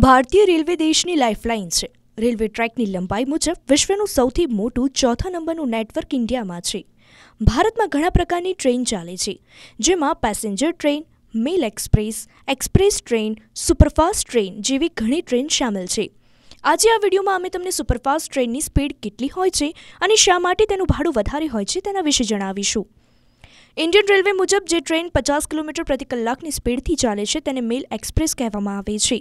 ભારતીય રેલવે દેશની લાઇફલાઇન છે રેલવે ટ્રેકની લંબાઈ મુજબ વિશ્વનું સૌથી મોટું ચોથા નંબરનું નેટવર્ક ઇન્ડિયામાં છે ભારતમાં ઘણા પ્રકારની ટ્રેન ચાલે છે જેમાં passenger train mail express express train superfast train જેવી ઘણી ટ્રેન સામેલ છે આજે આ વિડીયોમાં અમે તમને સુપરફાસ્ટ ટ્રેનની સ્પીડ કેટલી હોય છે અને શા માટે તેનું ભાડું વધારે હોય છે તેના વિશે જણાવીશું ઇન્ડિયન રેલવે મુજબ જે ટ્રેન પચાસ કિલોમીટર પ્રતિ કલાકની સ્પીડથી ચાલે છે તેને મેલ એક્સપ્રેસ કહેવામાં આવે છે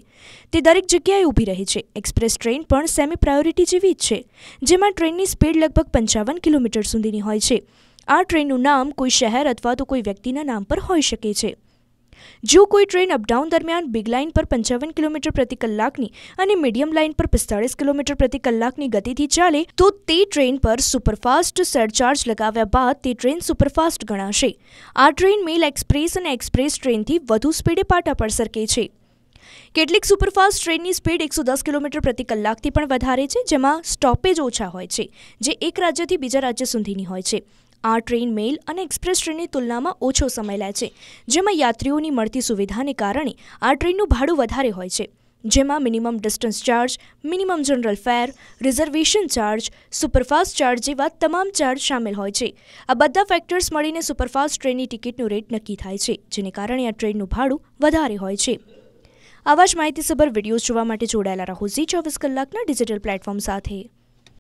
તે દરેક જગ્યાએ ઊભી રહે છે એક્સપ્રેસ ટ્રેન પણ સેમી પ્રાયોરિટી જેવી જ છે જેમાં ટ્રેનની સ્પીડ લગભગ પંચાવન કિલોમીટર સુધીની હોય છે આ ટ્રેનનું નામ કોઈ શહેર અથવા તો કોઈ વ્યક્તિના નામ પર હોઈ શકે છે જો કોઈ ટ્રેન અપડાઉન દરમિયાન બિગ લાઇન પર પંચાવન કિલોમીટર પ્રતિ કલાકની અને મીડિયમ લાઇન પર પિસ્તાળીસ કિલોમીટર પ્રતિ કલાકની ગતિથી ચાલે તો તે ટ્રેન પર સુપરફાસ્ટ સરચાર્જ લગાવ્યા બાદ તે ટ્રેન સુપરફાસ્ટ ગણાશે આ ટ્રેન મેલ એક્સપ્રેસ અને એક્સપ્રેસ ટ્રેનથી વધુ સ્પીડે પાટા પર સરકે છે કેટલીક સુપરફાસ્ટ ટ્રેનની સ્પીડ એકસો દસ કિલોમીટર પ્રતિ કલાકથી પણ વધારે છે જેમાં સ્ટોપેજ ઓછા હોય છે જે એક રાજ્યથી બીજા રાજ્ય સુધીની હોય છે આ ટ્રેન મેલ અને એક્સપ્રેસ ટ્રેનની તુલનામાં ઓછો સમય લે છે જેમાં યાત્રીઓની મળતી સુવિધાને કારણે આ ટ્રેનનું ભાડું વધારે હોય છે જેમાં minimum distance charge minimum general fare reservation charge superfast charge જેવા તમામ ચાર્જ સામેલ હોય છે આ બધા ફેક્ટર્સ મળીને સુપરફાસ્ટ ટ્રેનની ટિકિટનું રેટ નક્કી થાય છે જેને કારણે આ ટ્રેનનું ભાડું વધારે હોય છે આવા જ માહિતીસભર વિડીયોઝ જોવા માટે જોડાયેલા રહો ઝી ચોવીસ કલાકના ડિજિટલ પ્લેટફોર્મ સાથે